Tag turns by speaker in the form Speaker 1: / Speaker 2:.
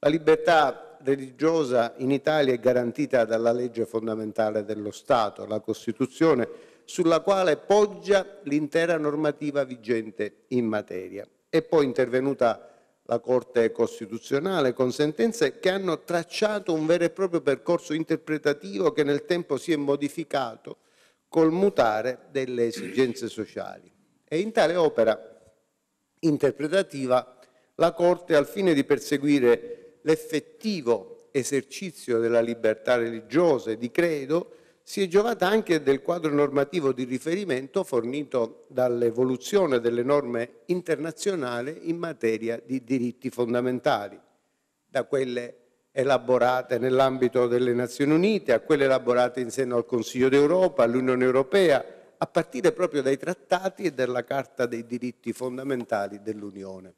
Speaker 1: La libertà religiosa in Italia è garantita dalla legge fondamentale dello Stato, la Costituzione, sulla quale poggia l'intera normativa vigente in materia. È poi intervenuta la Corte Costituzionale con sentenze che hanno tracciato un vero e proprio percorso interpretativo che nel tempo si è modificato col mutare delle esigenze sociali. E in tale opera interpretativa la Corte, al fine di perseguire l'effettivo esercizio della libertà religiosa e di credo, si è giovata anche del quadro normativo di riferimento fornito dall'evoluzione delle norme internazionali in materia di diritti fondamentali, da quelle elaborate nell'ambito delle Nazioni Unite a quelle elaborate in seno al Consiglio d'Europa, all'Unione Europea, a partire proprio dai trattati e dalla Carta dei diritti fondamentali dell'Unione.